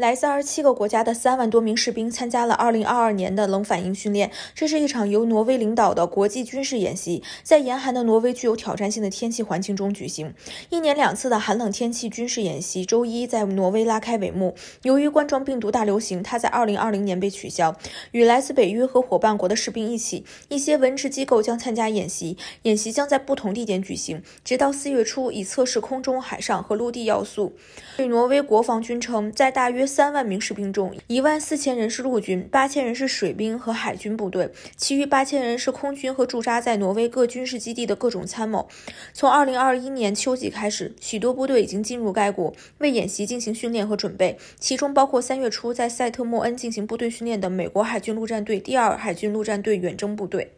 来自二十七个国家的三万多名士兵参加了二零二二年的冷反应训练。这是一场由挪威领导的国际军事演习，在严寒的挪威具有挑战性的天气环境中举行。一年两次的寒冷天气军事演习周一在挪威拉开帷幕。由于冠状病毒大流行，它在二零二零年被取消。与来自北约和伙伴国的士兵一起，一些文职机构将参加演习。演习将在不同地点举行，直到四月初，以测试空中、海上和陆地要素。据挪威国防军称，在大约三万名士兵中，一万四千人是陆军，八千人是水兵和海军部队，其余八千人是空军和驻扎在挪威各军事基地的各种参谋。从二零二一年秋季开始，许多部队已经进入该国，为演习进行训练和准备，其中包括三月初在塞特莫恩进行部队训练的美国海军陆战队第二海军陆战队远征部队。